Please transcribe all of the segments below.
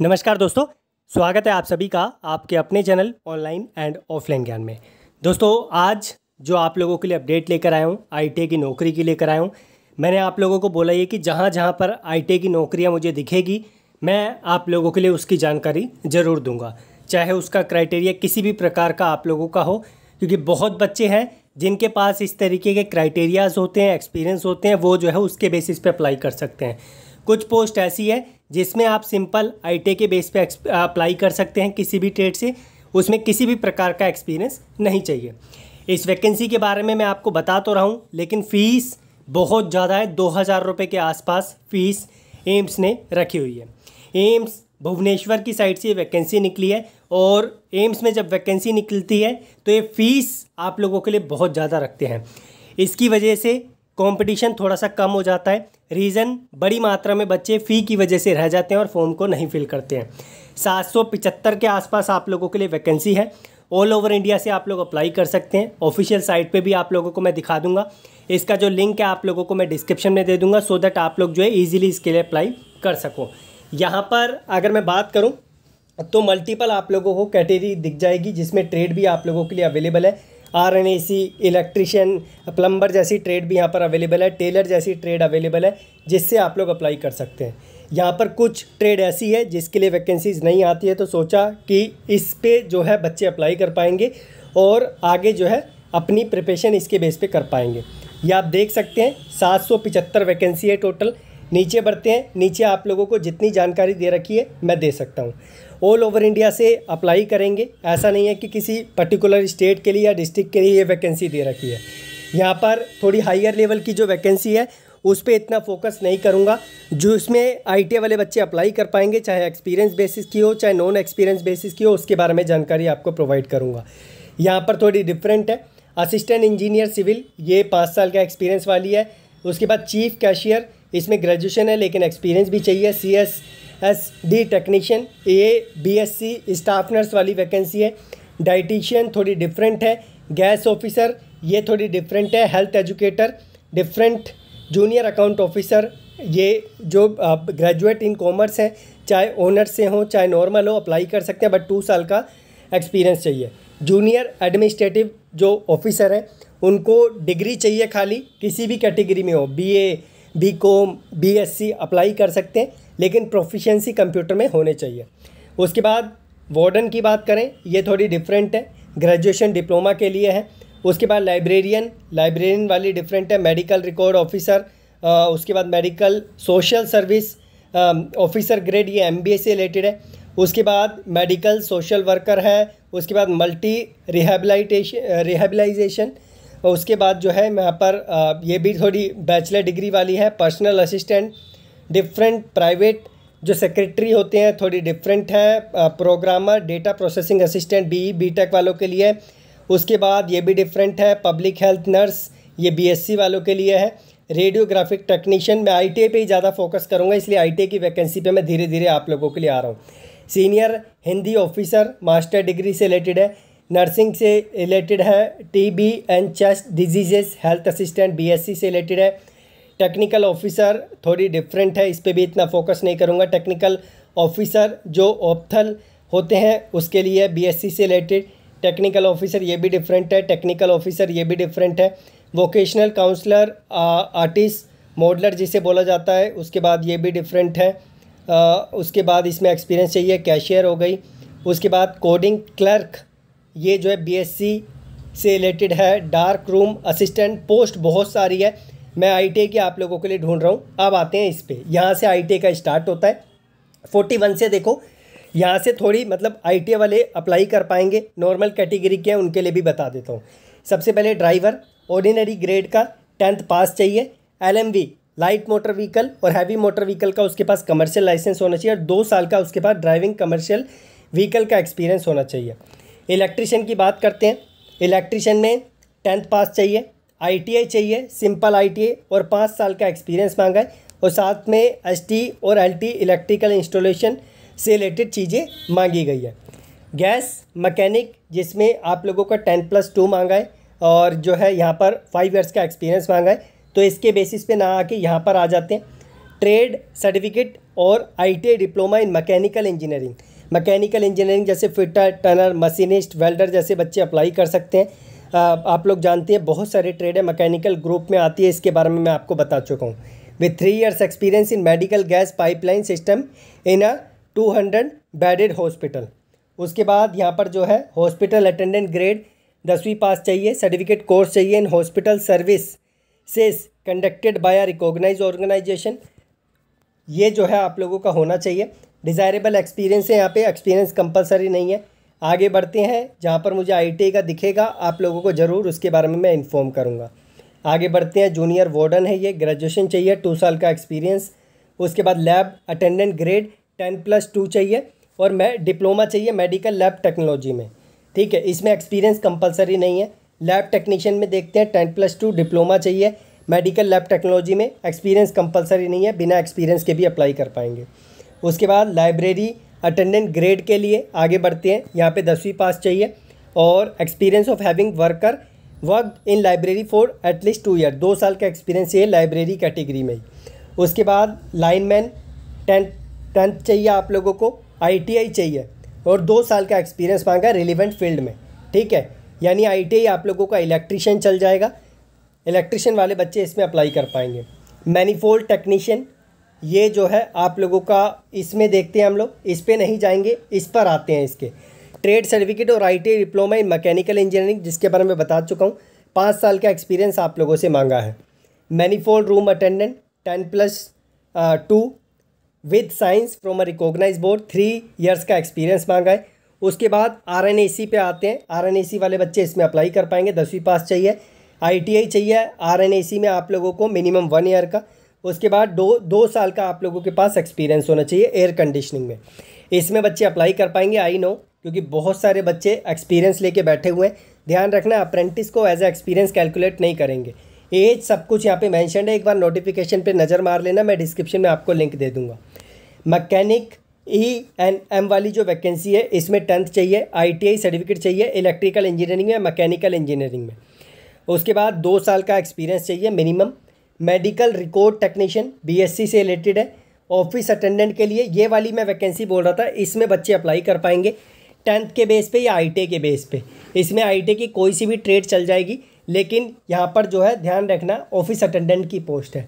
नमस्कार दोस्तों स्वागत है आप सभी का आपके अपने चैनल ऑनलाइन एंड ऑफलाइन ज्ञान में दोस्तों आज जो आप लोगों के लिए अपडेट लेकर आया हूँ आई e की नौकरी की लेकर आया हूँ मैंने आप लोगों को बोला ये कि जहाँ जहाँ पर आई e की नौकरियाँ मुझे दिखेगी मैं आप लोगों के लिए उसकी जानकारी ज़रूर दूंगा चाहे उसका क्राइटेरिया किसी भी प्रकार का आप लोगों का हो क्योंकि बहुत बच्चे हैं जिनके पास इस तरीके के क्राइटेरियाज़ होते हैं एक्सपीरियंस होते हैं वो जो है उसके बेसिस पे अप्लाई कर सकते हैं कुछ पोस्ट ऐसी है जिसमें आप सिंपल आई के बेस पे अप्लाई कर सकते हैं किसी भी ट्रेड से उसमें किसी भी प्रकार का एक्सपीरियंस नहीं चाहिए इस वैकेंसी के बारे में मैं आपको बता तो रहा हूँ लेकिन फ़ीस बहुत ज़्यादा है दो हज़ार रुपये के आसपास फ़ीस एम्स ने रखी हुई है एम्स भुवनेश्वर की साइड से ये वैकेंसी निकली है और एम्स में जब वैकेंसी निकलती है तो ये फ़ीस आप लोगों के लिए बहुत ज़्यादा रखते हैं इसकी वजह से कंपटीशन थोड़ा सा कम हो जाता है रीज़न बड़ी मात्रा में बच्चे फ़ी की वजह से रह जाते हैं और फॉर्म को नहीं फिल करते हैं सात के आसपास आप लोगों के लिए वैकेंसी है ऑल ओवर इंडिया से आप लोग अप्लाई कर सकते हैं ऑफिशियल साइट पे भी आप लोगों को मैं दिखा दूंगा इसका जो लिंक है आप लोगों को मैं डिस्क्रिप्शन में दे दूंगा सो दैट आप लोग जो है ईजिली इसके लिए अप्लाई कर सको यहाँ पर अगर मैं बात करूँ तो मल्टीपल आप लोगों को कैटेगरी दिख जाएगी जिसमें ट्रेड भी आप लोगों के लिए अवेलेबल है R N A C electrician plumber जैसी ट्रेड भी यहाँ पर अवेलेबल है टेलर जैसी ट्रेड अवेलेबल है जिससे आप लोग अप्लाई कर सकते हैं यहाँ पर कुछ ट्रेड ऐसी है जिसके लिए वैकेंसीज़ नहीं आती है तो सोचा कि इस पर जो है बच्चे अप्लाई कर पाएंगे और आगे जो है अपनी प्रिपेशन इसके बेस पर कर पाएंगे ये आप देख सकते हैं सात सौ पिचहत्तर वैकेंसी है टोटल नीचे बढ़ते हैं नीचे आप लोगों को जितनी जानकारी दे रखी है मैं दे सकता हूँ ऑल ओवर इंडिया से अप्लाई करेंगे ऐसा नहीं है कि किसी पर्टिकुलर स्टेट के लिए या डिस्ट्रिक्ट के लिए ये वैकेंसी दे रखी है यहाँ पर थोड़ी हाइयर लेवल की जो वैकेंसी है उस पर इतना फोकस नहीं करूँगा जो इसमें आई वाले बच्चे अप्लाई कर पाएंगे चाहे एक्सपीरियंस बेसिस की हो चाहे नॉन एक्सपीरियंस बेसिस की हो उसके बारे में जानकारी आपको प्रोवाइड करूँगा यहाँ पर थोड़ी डिफरेंट है असिस्टेंट इंजीनियर सिविल ये पाँच साल का एक्सपीरियंस वाली है उसके बाद चीफ कैशियर इसमें ग्रेजुएशन है लेकिन एक्सपीरियंस भी चाहिए C S S D technician A B S C staff nurse वाली वैकेंसी है डाइटिशियन थोड़ी डिफरेंट है गैस ऑफिसर ये थोड़ी डिफरेंट है health educator different junior account officer ये जो ग्रेजुएट इन कॉमर्स हैं चाहे ओनर से हों चाहे नॉर्मल हो अप्लाई कर सकते हैं बट टू साल का एक्सपीरियंस चाहिए जूनियर एडमिनिस्ट्रेटिव जो ऑफिसर हैं उनको डिग्री चाहिए खाली किसी भी कैटेगरी में हो BA B com B S C apply कर सकते हैं लेकिन प्रोफिशेंसी कंप्यूटर में होने चाहिए उसके बाद वार्डन की बात करें ये थोड़ी डिफरेंट है ग्रेजुएशन डिप्लोमा के लिए है उसके बाद लाइब्रेरियन लाइब्रेरियन वाली डिफरेंट है मेडिकल रिकॉर्ड ऑफिसर उसके बाद medical social service officer grade ये एम से रिलेटेड है उसके बाद मेडिकल सोशल वर्कर है उसके बाद मल्टी रिहेबलाइटेशन रिहेबलाइजेशन और उसके बाद जो है यहाँ पर ये भी थोड़ी बैचलर डिग्री वाली है पर्सनल असिस्टेंट डिफरेंट प्राइवेट जो सेक्रेटरी होते हैं थोड़ी डिफरेंट है programmer data processing assistant B B tech वालों के लिए उसके बाद ये भी डिफरेंट है पब्लिक हेल्थ नर्स ये सी वालों के लिए है रेडियोग्राफिक टेक्नीशियन मैं आई पे ही ज़्यादा फोकस करूँगा इसलिए आई की वैकेंसी पर मैं धीरे धीरे आप लोगों के लिए आ रहा हूँ senior Hindi officer master degree से रिलेटेड है नर्सिंग से रिलेटेड है TB and chest diseases health assistant BSc से रिलेटेड है टेक्निकल ऑफिसर थोड़ी डिफरेंट है इस पर भी इतना फोकस नहीं करूँगा टेक्निकल ऑफिसर जो ऑप्थल होते हैं उसके लिए बीएससी से रिलेटेड टेक्निकल ऑफिसर ये भी डिफरेंट है टेक्निकल ऑफिसर ये भी डिफरेंट है वोकेशनल काउंसलर आर्टिस्ट मॉडलर जिसे बोला जाता है उसके बाद ये भी डिफरेंट है आ, उसके बाद इसमें एक्सपीरियंस चाहिए कैशियर हो गई उसके बाद कोडिंग क्लर्क ये जो है बीएससी से रिलेटेड है डार्क रूम असिस्टेंट पोस्ट बहुत सारी है मैं आई की आप लोगों के लिए ढूंढ रहा हूँ अब आते हैं इस पर यहाँ से आई का स्टार्ट होता है फोर्टी वन से देखो यहाँ से थोड़ी मतलब आई वाले अप्लाई कर पाएंगे नॉर्मल कैटेगरी के हैं उनके लिए भी बता देता हूँ सबसे पहले ड्राइवर ऑर्डिनरी ग्रेड का टेंथ पास चाहिए एल लाइट मोटर व्हीकल और हैवी मोटर व्हीकल का उसके पास कमर्शियल लाइसेंस होना चाहिए और दो साल का उसके पास ड्राइविंग कमर्शियल व्हीकल का एक्सपीरियंस होना चाहिए इलेक्ट्रिशियन की बात करते हैं इलेक्ट्रिशियन में टेंथ पास चाहिए आईटीआई चाहिए सिंपल आईटीआई और पाँच साल का एक्सपीरियंस मांगा है और साथ में एसटी और एलटी इलेक्ट्रिकल इंस्टॉलेशन से रिलेटेड चीज़ें मांगी गई है गैस मकैनिक जिसमें आप लोगों का टेन प्लस टू मांगा है और जो है यहाँ पर फाइव ईयर्स का एक्सपीरियंस मांगा है तो इसके बेसिस पे ना आके यहाँ पर आ जाते हैं ट्रेड सर्टिफिकेट और I diploma in mechanical engineering mechanical engineering जैसे फिटर टनर मशीनिस्ट वेल्डर जैसे बच्चे अप्लाई कर सकते हैं आप लोग जानते हैं बहुत सारे ट्रेड है मैकेनिकल ग्रुप में आती है इसके बारे में मैं आपको बता चुका हूँ with three years experience in medical gas pipeline system in a two hundred bedded hospital उसके बाद यहाँ पर जो है हॉस्पिटल अटेंडेंट ग्रेड दसवीं पास चाहिए सर्टिफिकेट कोर्स चाहिए in hospital services conducted by a recognise organisation ये जो है आप लोगों का होना चाहिए डिज़ायरेबल एक्सपीरियंस है यहाँ पे एक्सपीरियंस कंपलसरी नहीं है आगे बढ़ते हैं जहाँ पर मुझे आई का दिखेगा आप लोगों को ज़रूर उसके बारे में मैं इन्फॉर्म करूँगा आगे बढ़ते हैं जूनियर वार्डन है ये ग्रेजुएशन चाहिए टू साल का एक्सपीरियंस उसके बाद lab attendant grade ten plus two चाहिए और मैं डिप्लोमा चाहिए मेडिकल लैब टेक्नोलॉजी में ठीक है इसमें एक्सपीरियंस कंपलसरी नहीं है लैब टेक्नीशियन में देखते हैं टेन प्लस टू डिप्लोमा चाहिए मेडिकल लैब टेक्नोलॉजी में एक्सपीरियंस कंपलसरी नहीं है बिना एक्सपीरियंस के भी अप्लाई कर पाएंगे उसके बाद लाइब्रेरी अटेंडेंट ग्रेड के लिए आगे बढ़ते हैं यहाँ पे दसवीं पास चाहिए और experience of having worker work in library for at least two year दो साल का एक्सपीरियंस ये लाइब्रेरी कैटेगरी में ही उसके बाद लाइन मैन टेंथ चाहिए आप लोगों को आईटीआई चाहिए और दो साल का एक्सपीरियंस मांगा रिलीवेंट फील्ड में ठीक है यानी आईटीआई आप लोगों का इलेक्ट्रिशियन चल जाएगा इलेक्ट्रिशियन वाले बच्चे इसमें अप्लाई कर पाएंगे मैनीफोल्ड टेक्नीशियन ये जो है आप लोगों का इसमें देखते हैं हम लोग इस पर नहीं जाएंगे इस पर आते हैं इसके ट्रेड सर्टिफिकेट और I e diploma in mechanical engineering जिसके बारे में बता चुका हूँ पाँच साल का एक्सपीरियंस आप लोगों से मांगा है manifold room attendant ten plus two with science from a recognise board three years का एक्सपीरियंस मांगा है उसके बाद आर एन ए सी पे आते हैं आर एन ए सी वाले बच्चे इसमें अप्लाई कर पाएंगे दसवीं पास चाहिए आई टी आई चाहिए आर एन ए सी में आप लोगों को मिनिमम वन ईयर का उसके बाद दो दो साल का आप लोगों के पास एक्सपीरियंस होना चाहिए एयर कंडीशनिंग में इसमें बच्चे अप्लाई कर पाएंगे आई नो क्योंकि बहुत सारे बच्चे एक्सपीरियंस लेके बैठे हुए हैं ध्यान रखना अप्रेंटिस को एज ए एक्सपीरियंस कैलकुलेट नहीं करेंगे एज सब कुछ यहाँ पे मैंशन है एक बार नोटिफिकेशन पे नज़र मार लेना मैं डिस्क्रिप्शन में आपको लिंक दे दूंगा मैकेनिक ई एंड एम वाली जो वैकेंसी है इसमें टेंथ चाहिए आईटीआई सर्टिफिकेट चाहिए इलेक्ट्रिकल इंजीनियरिंग में मैकेनिकल इंजीनियरिंग में उसके बाद दो साल का एक्सपीरियंस चाहिए minimum medical record technician BSc से रिलेटेड है ऑफिस अटेंडेंट के लिए ये वाली मैं वैकेंसी बोल रहा था इसमें बच्चे अप्लाई कर पाएंगे टेंथ के बेस पे या आई e के बेस पे इसमें आई e की कोई सी भी ट्रेड चल जाएगी लेकिन यहाँ पर जो है ध्यान रखना ऑफिस अटेंडेंट की पोस्ट है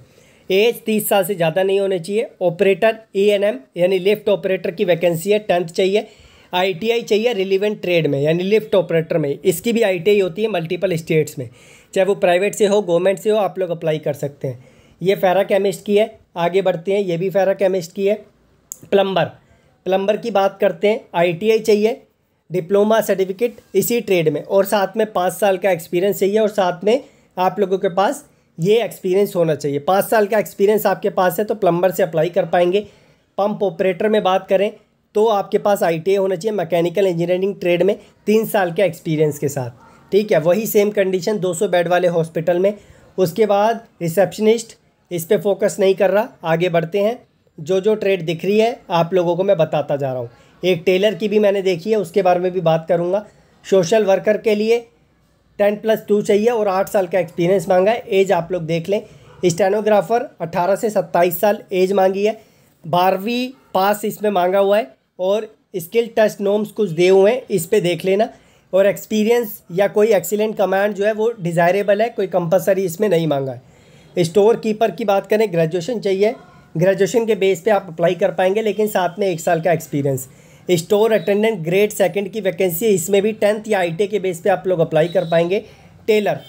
एज तीस साल से ज़्यादा नहीं होने चाहिए ऑपरेटर ई एन एम यानी लिफ्ट ऑपरेटर की वैकेंसी है टेंथ चाहिए आई चाहिए रिलीवेंट ट्रेड में यानी लिफ्ट ऑपरेटर में इसकी भी आई होती है मल्टीपल स्टेट्स में चाहे वो प्राइवेट से हो गवर्नमेंट से हो आप लोग अप्लाई कर सकते हैं ये फेरा केमिस्ट की है आगे बढ़ते हैं ये भी फ़ेरा केमिस्ट की है प्लम्बर प्लम्बर की बात करते हैं आईटीआई चाहिए डिप्लोमा सर्टिफिकेट इसी ट्रेड में और साथ में पाँच साल का एक्सपीरियंस चाहिए और साथ में आप लोगों के पास ये एक्सपीरियंस होना चाहिए पाँच साल का एक्सपीरियंस आपके पास है तो प्लम्बर से अप्लाई कर पाएंगे पंप ऑपरेटर में बात करें तो आपके पास आई होना चाहिए मैकेनिकल इंजीनियरिंग ट्रेड में तीन साल के एक्सपीरियंस के साथ ठीक है वही सेम कंडीशन 200 बेड वाले हॉस्पिटल में उसके बाद रिसेप्शनिस्ट इस पर फोकस नहीं कर रहा आगे बढ़ते हैं जो जो ट्रेड दिख रही है आप लोगों को मैं बताता जा रहा हूँ एक टेलर की भी मैंने देखी है उसके बारे में भी बात करूँगा सोशल वर्कर के लिए टेन प्लस टू चाहिए और आठ साल का एक्सपीरियंस मांगा है एज आप लोग देख लें स्टेनोग्राफर अट्ठारह से सत्ताईस साल एज मांगी है बारहवीं पास इसमें मांगा हुआ है और स्किल टेस्ट नोम्स कुछ दिए हुए हैं इस पर देख लेना और एक्सपीरियंस या कोई एक्सीलेंट कमांड जो है वो डिज़ायरेबल है कोई कंपलसरी इसमें नहीं मांगा है स्टोर कीपर की बात करें ग्रेजुएशन चाहिए ग्रेजुएशन के बेस पे आप अप्लाई कर पाएंगे लेकिन साथ में एक साल का experience store attendant grade second की वैकेंसी है इसमें भी टेंथ या आई e के बेस पर आप लोग अप्लाई कर पाएंगे टेलर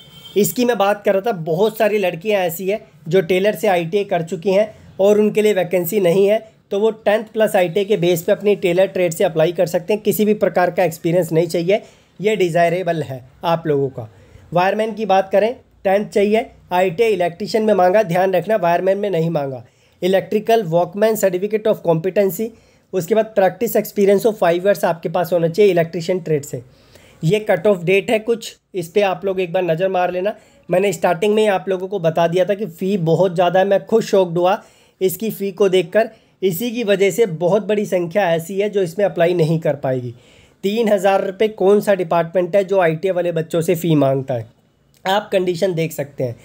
इसकी मैं बात कर रहा था बहुत सारी लड़कियाँ ऐसी हैं जो टेलर से आई e कर चुकी हैं और उनके लिए वैकेंसी नहीं है तो वो टेंथ प्लस आई के बेस पे अपनी टेलर ट्रेड से अप्लाई कर सकते हैं किसी भी प्रकार का एक्सपीरियंस नहीं चाहिए ये डिज़ायरेबल है आप लोगों का वायरमैन की बात करें टेंथ चाहिए आई इलेक्ट्रिशियन में मांगा ध्यान रखना वायरमैन में नहीं मांगा electrical walkman certificate of competency उसके बाद practice experience of five years आपके पास होना चाहिए इलेक्ट्रिशियन ट्रेड से ये कट ऑफ डेट है कुछ इस पर आप लोग एक बार नज़र मार लेना मैंने स्टार्टिंग में ही आप लोगों को बता दिया था कि फ़ी बहुत ज़्यादा है मैं खुद शौक हुआ इसकी फ़ी को देखकर इसी की वजह से बहुत बड़ी संख्या ऐसी है जो इसमें अप्लाई नहीं कर पाएगी तीन हज़ार रुपये कौन सा डिपार्टमेंट है जो आई वाले बच्चों से फ़ी मांगता है आप कंडीशन देख सकते हैं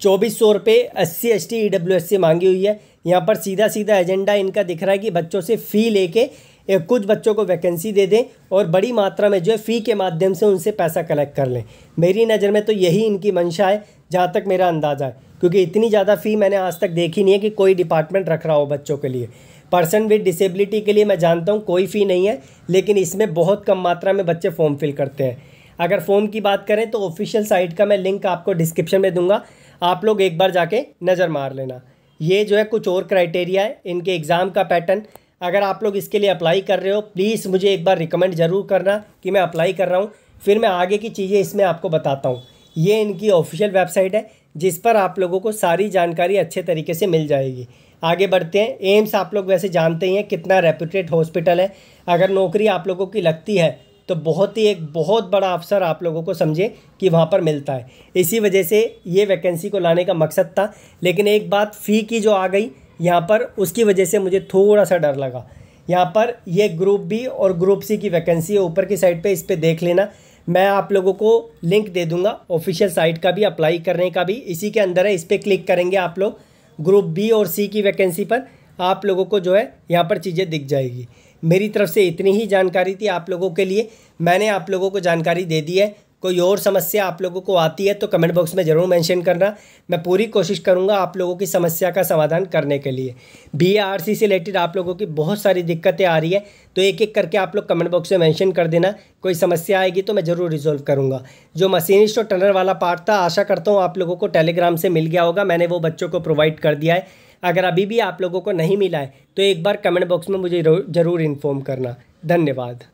चौबीस सौ रुपये S C S e T E W S मांगी हुई है यहाँ पर सीधा सीधा एजेंडा इनका दिख रहा है कि बच्चों से फ़ी लेके कुछ बच्चों को वैकेंसी दे दें और बड़ी मात्रा में जो है फ़ी के माध्यम से उनसे पैसा कलेक्ट कर लें मेरी नज़र में तो यही इनकी मंशा है जहाँ तक मेरा अंदाज़ा है क्योंकि इतनी ज़्यादा फ़ी मैंने आज तक देखी नहीं है कि कोई डिपार्टमेंट रख रहा हो बच्चों के लिए पर्सन विद डिसेबिलिटी के लिए मैं जानता हूँ कोई फ़ी नहीं है लेकिन इसमें बहुत कम मात्रा में बच्चे फॉर्म फिल करते हैं अगर फॉर्म की बात करें तो ऑफिशियल साइट का मैं लिंक आपको डिस्क्रिप्शन में दूंगा आप लोग एक बार जाके नज़र मार लेना ये जो है कुछ और क्राइटेरिया है इनके एग्ज़ाम का पैटर्न अगर आप लोग इसके लिए अप्लाई कर रहे हो प्लीज़ मुझे एक बार रिकमेंड ज़रूर करना कि मैं अप्लाई कर रहा हूँ फिर मैं आगे की चीज़ें इसमें आपको बताता हूँ ये इनकी ऑफिशियल वेबसाइट है जिस पर आप लोगों को सारी जानकारी अच्छे तरीके से मिल जाएगी आगे बढ़ते हैं एम्स आप लोग वैसे जानते ही हैं कितना रेपूटेड हॉस्पिटल है अगर नौकरी आप लोगों की लगती है तो बहुत ही एक बहुत बड़ा अवसर आप लोगों को समझे कि वहाँ पर मिलता है इसी वजह से ये वैकेंसी को लाने का मकसद था लेकिन एक बात फ़ी की जो आ गई यहाँ पर उसकी वजह से मुझे थोड़ा सा डर लगा यहाँ पर ये ग्रुप बी और ग्रुप सी की वैकेंसी है ऊपर की साइड पे इस पर देख लेना मैं आप लोगों को लिंक दे दूंगा ऑफिशियल साइट का भी अप्लाई करने का भी इसी के अंदर है इस पर क्लिक करेंगे आप लोग ग्रुप बी और सी की वैकेंसी पर आप लोगों को जो है यहाँ पर चीज़ें दिख जाएगी मेरी तरफ से इतनी ही जानकारी थी आप लोगों के लिए मैंने आप लोगों को जानकारी दे दी है कोई और समस्या आप लोगों को आती है तो कमेंट बॉक्स में ज़रूर मेंशन करना मैं पूरी कोशिश करूँगा आप लोगों की समस्या का समाधान करने के लिए बी से रिलेटेड आप लोगों की बहुत सारी दिक्कतें आ रही है तो एक एक करके आप लोग कमेंट बॉक्स में मेंशन कर देना कोई समस्या आएगी तो मैं ज़रूर रिजोल्व करूँगा जो मशीनिस्ट और टनर वाला पार्ट था आशा करता हूँ आप लोगों को टेलीग्राम से मिल गया होगा मैंने वो बच्चों को प्रोवाइड कर दिया है अगर अभी भी आप लोगों को नहीं मिला है तो एक बार कमेंट बॉक्स में मुझे ज़रूर इन्फॉर्म करना धन्यवाद